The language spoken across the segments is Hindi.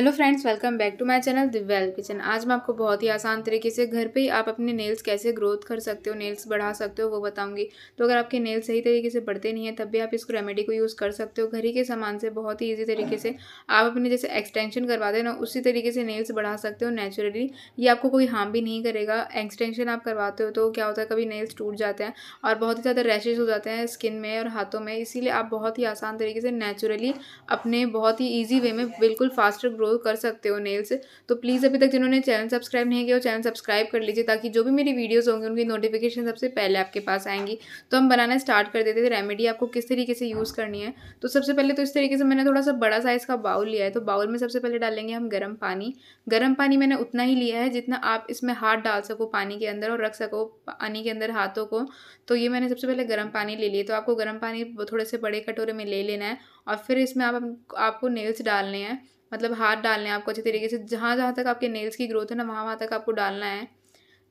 hello friends welcome back to my channel दिव्याल किचन आज मैं आपको बहुत ही आसान तरीके से घर पे ही आप अपने नेल्स कैसे ग्रोथ कर सकते हो नेल्स बढ़ा सकते हो वो बताऊंगी तो अगर आपके नेल्स सही तरीके से बढ़ते नहीं है तब भी आप इसको रेमेडी को यूज़ कर सकते हो घर ही के सामान से बहुत ही ईजी तरीके से आप अपने जैसे एक्सटेंशन करवाते हो ना उसी तरीके से नेल्स बढ़ा सकते हो नेचुरली ये आपको कोई हार्म भी नहीं करेगा एक्सटेंशन आप करवाते हो तो क्या होता है कभी नेल्स टूट जाते हैं और बहुत ही ज़्यादा रैशेज हो जाते हैं स्किन में और हाथों में इसीलिए आप बहुत ही आसान तरीके से नेचुरली अपने बहुत ही ईजी वे में बिल्कुल फास्टर ग्रोथ ग्रो कर सकते हो नेल से तो प्लीज़ अभी तक जिन्होंने चैनल सब्सक्राइब नहीं किया वो चैनल सब्सक्राइब कर लीजिए ताकि जो भी मेरी वीडियोस होंगी उनकी नोटिफिकेशन सबसे पहले आपके पास आएंगी तो हम बनाना स्टार्ट कर देते थे रेमेडी आपको किस तरीके से यूज़ करनी है तो सबसे पहले तो इस तरीके से मैंने थोड़ा सा बड़ा साइज़ का बाउल लिया है तो बाउल में सबसे पहले डालेंगे हम गर्म पानी गर्म पानी मैंने उतना ही लिया है जितना आप इसमें हाथ डाल सको पानी के अंदर और रख सको पानी के अंदर हाथों को तो ये मैंने सबसे पहले गर्म पानी ले लिया तो आपको गर्म पानी थोड़े से बड़े कटोरे में ले लेना है और फिर इसमें आप आपको नेल्स डालने हैं मतलब हाथ डालने हैं आपको अच्छे तरीके से जहाँ जहाँ तक आपके नेल्स की ग्रोथ है ना वहाँ वहाँ तक आपको डालना है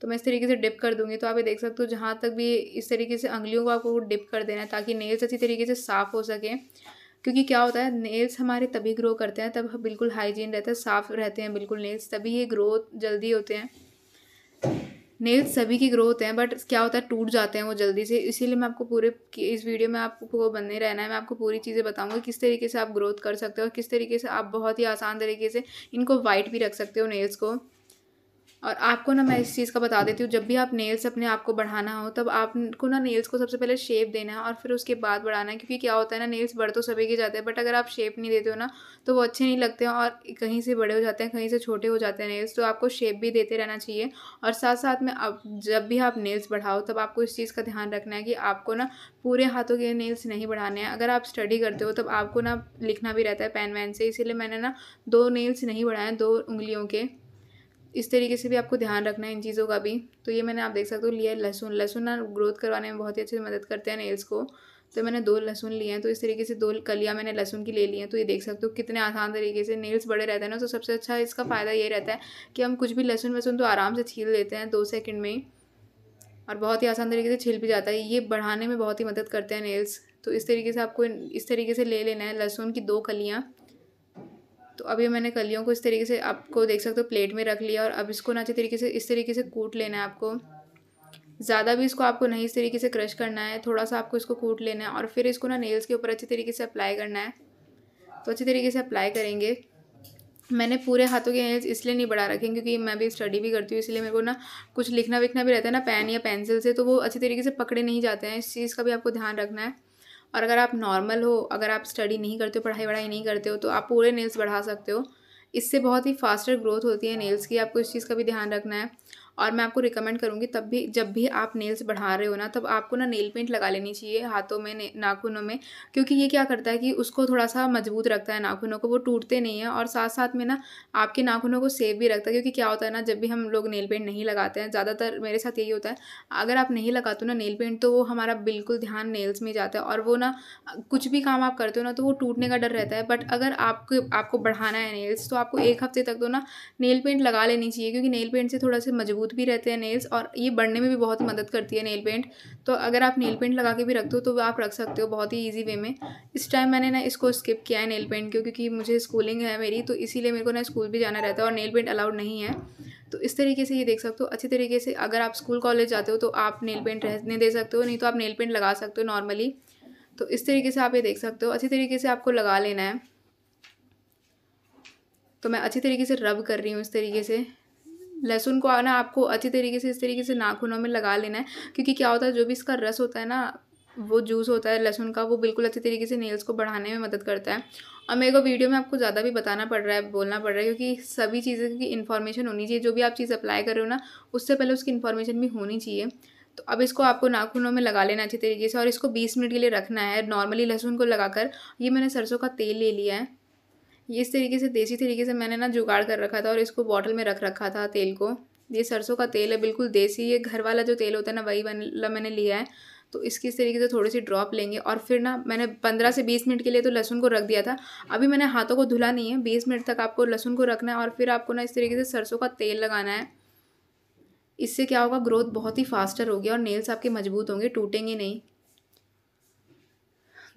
तो मैं इस तरीके से डिप कर दूँगी तो आप ये देख सकते हो जहाँ तक भी इस तरीके से उंगलियों को आपको डिप कर देना है ताकि नेल्स अच्छी तरीके से साफ़ हो सकें क्योंकि क्या होता है नेल्स हमारे तभी ग्रो करते हैं तब बिल्कुल हाइजीन रहता है साफ़ रहते हैं बिल्कुल नेल्स तभी ये ग्रोथ जल्दी होते हैं नेल्स सभी की ग्रोथ है बट क्या होता है टूट जाते हैं वो जल्दी से इसीलिए मैं आपको पूरे इस वीडियो में आपको बने रहना है मैं आपको पूरी चीज़ें बताऊँगी किस तरीके से आप ग्रोथ कर सकते हो किस तरीके से आप बहुत ही आसान तरीके से इनको वाइट भी रख सकते हो नेल्स को और आपको ना मैं इस चीज़ का बता देती हूँ जब भी आप नेल्स अपने आप को बढ़ाना हो तब आपको ना नेल्स को सबसे पहले शेप देना है और फिर उसके बाद बढ़ाना है क्योंकि क्या होता है ना नेल्स बढ़ तो सभी के जाते हैं बट अगर आप शेप नहीं देते हो ना तो वो अच्छे नहीं लगते हैं और कहीं से बड़े हो जाते हैं कहीं से छोटे हो जाते हैं नेल्स तो आपको शेप भी देते रहना चाहिए और साथ साथ में अब जब भी आप नेल्स बढ़ाओ तब आपको इस चीज़ का ध्यान रखना है कि आपको ना पूरे हाथों के नेल्स नहीं बढ़ाने हैं अगर आप स्टडी करते हो तब आपको ना लिखना भी रहता है पेन वैन से इसीलिए मैंने ना दो नेल्स नहीं बढ़ाए दो उंगलियों के इस तरीके से भी आपको ध्यान रखना है इन चीज़ों का भी तो ये मैंने आप देख सकते हो लिया है लहसुन लहसुन ना ग्रोथ करवाने में बहुत ही अच्छे से मदद करते हैं नेल्स को तो मैंने दो लहसुन लिए हैं तो इस तरीके से दो कलियाँ मैंने लहसुन की ले ली हैं तो ये देख सकते हो कितने आसान तरीके से नेल्स बड़े रहते हैं ना तो सबसे अच्छा इसका फ़ायदा ये रहता है कि हम कुछ भी लहसुन वहसुन तो आराम से छील लेते हैं दो सेकेंड में ही और बहुत ही आसान तरीके से छिल भी जाता है ये बढ़ाने में बहुत ही मदद करते हैं नेल्स तो इस तरीके से आपको इस तरीके से ले लेना है लहसुन की दो कलियाँ तो अभी मैंने कलियों को इस तरीके से आपको देख सकते हो प्लेट में रख लिया और अब इसको ना अच्छे तरीके से इस तरीके से कूट लेना है आपको ज़्यादा भी इसको आपको नहीं इस तरीके से क्रश करना है थोड़ा सा आपको इसको कूट लेना है और फिर इसको ना नेल्स के ऊपर अच्छे तरीके से अप्लाई करना है तो अच्छे तरीके से अप्लाई करेंगे मैंने पूरे हाथों के नेल्स इसलिए नहीं बढ़ा रखे क्योंकि मैं भी स्टडी भी करती हूँ इसलिए मेरे को ना कुछ लिखना विखना भी रहता है ना पेन या पेंसिल से तो वो अच्छे तरीके से पकड़े नहीं जाते हैं इस चीज़ का भी आपको ध्यान रखना है और अगर आप नॉर्मल हो अगर आप स्टडी नहीं करते हो पढ़ाई वढ़ाई नहीं करते हो तो आप पूरे नेल्स बढ़ा सकते हो इससे बहुत ही फास्टर ग्रोथ होती है नेल्स की आपको इस चीज़ का भी ध्यान रखना है और मैं आपको रिकमेंड करूँगी तब भी जब भी आप नेल्स बढ़ा रहे हो ना तब आपको ना नेल पेंट लगा लेनी चाहिए हाथों में नाखूनों में क्योंकि ये क्या करता है कि उसको थोड़ा सा मजबूत रखता है नाखूनों को वो टूटते नहीं है और साथ साथ में ना आपके नाखूनों को सेफ भी रखता है क्योंकि क्या होता है ना जब भी हम लोग नेल पेंट नहीं लगाते हैं ज़्यादातर मेरे साथ यही होता है अगर आप नहीं लगाते ना नेल पेंट तो वो हमारा बिल्कुल ध्यान नेल्स में जाता है और वो ना कुछ भी काम आप करते हो ना तो वो टूटने का डर रहता है बट अगर आपको आपको बढ़ाना है नेल्स तो आपको एक हफ्ते तक तो ना नेल पेंट लगा लेनी चाहिए क्योंकि नेल पेंट से थोड़ा सा मजबूत ग्रोथ भी रहते हैं नेल्स और ये बढ़ने में भी बहुत मदद करती है नेल पेंट तो अगर आप नेल पेंट लगा के भी रख दो तो आप रख सकते हो बहुत ही ईजी वे में इस टाइम मैंने ना इसको स्किप किया है नेल पेंट क्यों क्योंकि मुझे स्कूलिंग है मेरी तो इसीलिए मेरे को ना स्कूल भी जाना रहता है और नेल पेंट अलाउड नहीं है तो इस तरीके से ये देख सकते हो अच्छे तरीके से अगर आप स्कूल कॉलेज जाते हो तो आप नेल पेंट रहने दे सकते हो नहीं तो आप नेल पेंट लगा सकते हो नॉर्मली तो इस तरीके से आप ये देख सकते हो अच्छी तरीके से आपको लगा लेना है तो मैं अच्छी तरीके से रब कर रही हूँ इस तरीके से लहसुन को ना आपको अच्छी तरीके से इस तरीके से नाखूनों में लगा लेना है क्योंकि क्या होता है जो भी इसका रस होता है ना वो जूस होता है लहसुन का वो बिल्कुल अच्छी तरीके से नेल्स को बढ़ाने में मदद करता है और मेरे को वीडियो में आपको ज़्यादा भी बताना पड़ रहा है बोलना पड़ रहा है क्योंकि सभी चीज़ें की इन्फॉर्मेशन होनी चाहिए जो भी आप चीज़ अप्लाई कर रहे हो ना उससे पहले उसकी इन्फॉर्मेशन भी होनी चाहिए तो अब इसको आपको नाखूनों में लगा लेना अच्छी तरीके से और इसको बीस मिनट के लिए रखना है नॉर्मली लहसुन को लगाकर ये मैंने सरसों का तेल ले लिया है इस तरीके से देसी तरीके से मैंने ना जुगाड़ कर रखा था और इसको बॉटल में रख रखा था तेल को ये सरसों का तेल है बिल्कुल देसी ये घर वाला जो तेल होता है ना वही वाला मैंने लिया है तो इसकी इस तरीके से थोड़ी सी ड्रॉप लेंगे और फिर ना मैंने पंद्रह से बीस मिनट के लिए तो लहसुन को रख दिया था अभी मैंने हाथों को धुला नहीं है बीस मिनट तक आपको लहसुन को रखना है और फिर आपको ना इस तरीके से सरसों का तेल लगाना है इससे क्या होगा ग्रोथ बहुत ही फास्टर होगी और नेल्स आपके मजबूत होंगे टूटेंगे नहीं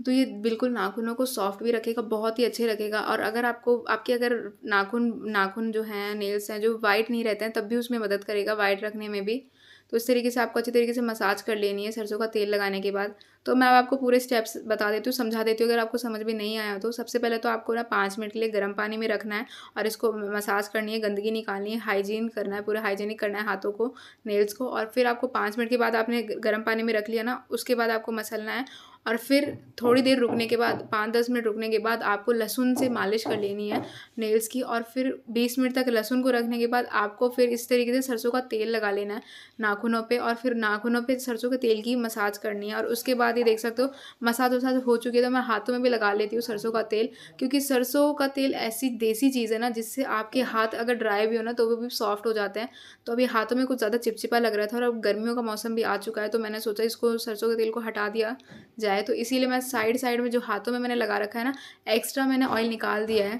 तो ये बिल्कुल नाखूनों को सॉफ्ट भी रखेगा बहुत ही अच्छे रखेगा और अगर आपको आपके अगर नाखून नाखून जो हैं नेल्स हैं जो वाइट नहीं रहते हैं तब भी उसमें मदद करेगा वाइट रखने में भी तो इस तरीके से आपको अच्छी तरीके से मसाज कर लेनी है सरसों का तेल लगाने के बाद तो मैं अब आपको पूरे स्टेप्स बता देती हूँ समझा देती हूँ अगर आपको समझ में नहीं आया तो सबसे पहले तो आपको ना पाँच मिनट के लिए गर्म पानी में रखना है और इसको मसाज करनी है गंदगी निकालनी है हाइजीन करना है पूरा हाइजीनिक करना है हाथों को नेल्स को और फिर आपको पाँच मिनट के बाद आपने गर्म पानी में रख लिया ना उसके बाद आपको मसलना है और फिर थोड़ी देर रुकने के बाद पाँच दस मिनट रुकने के बाद आपको लहसुन से मालिश कर लेनी है नेल्स की और फिर बीस मिनट तक लहसुन को रखने के बाद आपको फिर इस तरीके से सरसों का तेल लगा लेना है नाखूनों पे और फिर नाखूनों पे सरसों के तेल की मसाज करनी है और उसके बाद ये देख सकते हो मसाज वसाज हो चुकी है तो मैं हाथों में भी लगा लेती हूँ सरसों का तेल क्योंकि सरसों का तेल ऐसी देसी चीज़ है ना जिससे आपके हाथ अगर ड्राई भी हो ना तो वो भी सॉफ्ट हो जाते हैं तो अभी हाथों में कुछ ज़्यादा चिपचिपा लग रहा था और अब गर्मियों का मौसम भी आ चुका है तो मैंने सोचा इसको सरसों के तेल को हटा दिया जाए जाए तो इसीलिए मैं साइड साइड में जो हाथों में मैंने लगा रखा है ना एक्स्ट्रा मैंने ऑयल निकाल दिया है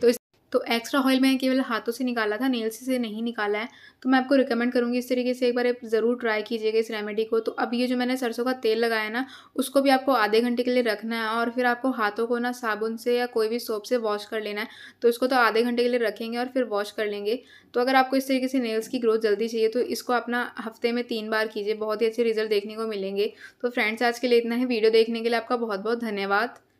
तो इस तो एक्स्ट्रा ऑयल मैंने केवल हाथों से निकाला था नेल्स से नहीं निकाला है तो मैं आपको रिकमेंड करूँगी इस तरीके से एक बार ज़रूर ट्राई कीजिएगा इस रेमेडी को तो अब ये जो मैंने सरसों का तेल लगाया ना उसको भी आपको आधे घंटे के लिए रखना है और फिर आपको हाथों को ना साबुन से या कोई भी सोप से वॉश कर लेना है तो इसको तो आधे घंटे के लिए रखेंगे और फिर वॉश कर लेंगे तो अगर आपको इस तरीके से नेल्स की ग्रोथ जल्दी चाहिए तो इसको अपना हफ्ते में तीन बार कीजिए बहुत ही अच्छे रिजल्ट देखने को मिलेंगे तो फ्रेंड्स आज के लिए इतना है वीडियो देखने के लिए आपका बहुत बहुत धन्यवाद